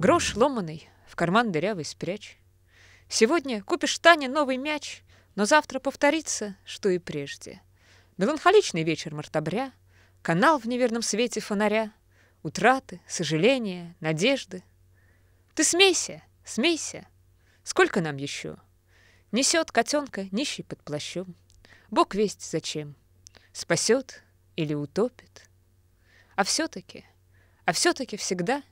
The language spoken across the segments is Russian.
Грош ломаный, в карман дырявый спрячь. Сегодня купишь Тане новый мяч, но завтра повторится, что и прежде. Меланхоличный вечер мартабря, канал в неверном свете фонаря, утраты, сожаления, надежды. Ты смейся, смейся. Сколько нам еще? Несет котенка нищий под плащом. Бог весть зачем спасет или утопит. А все-таки, а все-таки всегда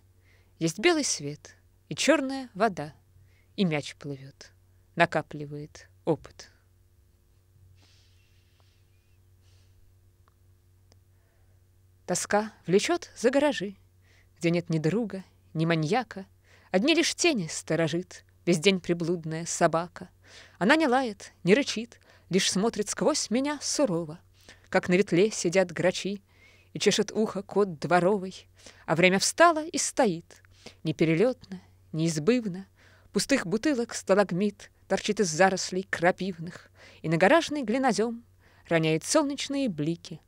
есть белый свет и черная вода, и мяч плывет, накапливает опыт. Тоска влечет за гаражи, где нет ни друга, ни маньяка, одни лишь тени сторожит весь день приблудная собака. Она не лает, не рычит, лишь смотрит сквозь меня сурово — как на ветле сидят грачи, и чешет ухо кот дворовый, а время встало и стоит, неперелетно, неизбывно, пустых бутылок сталагмит торчит из зарослей крапивных, и на гаражный глинозем роняет солнечные блики,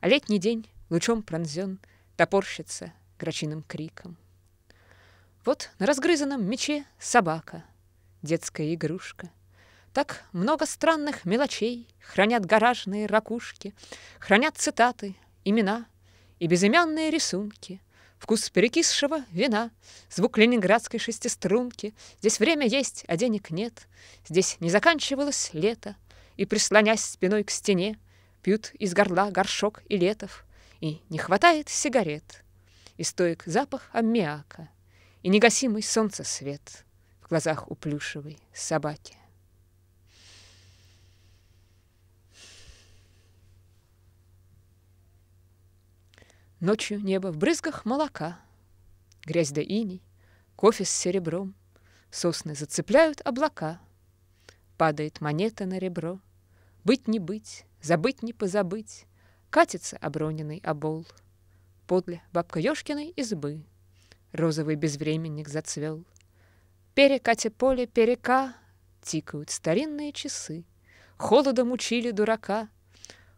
а летний день лучом пронзен топорщится грачиным криком. Вот на разгрызанном мече собака, детская игрушка — так много странных мелочей Хранят гаражные ракушки, Хранят цитаты, имена И безымянные рисунки, Вкус перекисшего вина, Звук ленинградской шестиструнки. Здесь время есть, а денег нет, Здесь не заканчивалось лето, И, прислонясь спиной к стене, Пьют из горла горшок и летов, И не хватает сигарет, И стоек запах аммиака, И негасимый солнце свет В глазах у плюшевой собаки. Ночью небо в брызгах молока, Грязь до иней, кофе с серебром, Сосны зацепляют облака. Падает монета на ребро, Быть не быть, забыть не позабыть, Катится оброненный обол. Подле бабка Ёшкиной избы Розовый безвременник зацвел. Перекате поле перека Тикают старинные часы, Холодом учили дурака,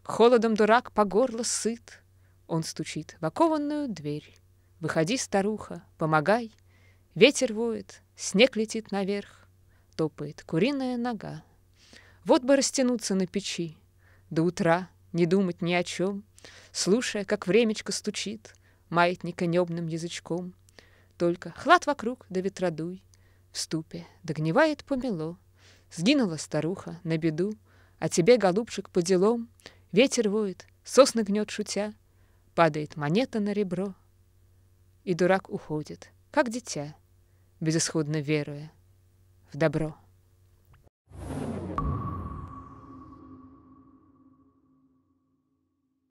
Холодом дурак по горло сыт — он стучит в окованную дверь. Выходи, старуха, помогай. Ветер воет, снег летит наверх. Топает куриная нога. Вот бы растянуться на печи. До утра не думать ни о чем, Слушая, как времечко стучит Маятника небным язычком. Только хлад вокруг да ветродуй. В ступе догнивает помело. Сгинула старуха на беду, А тебе, голубчик, по делом. Ветер воет, сосны гнет шутя — Падает монета на ребро, и дурак уходит, как дитя, безысходно веруя в добро.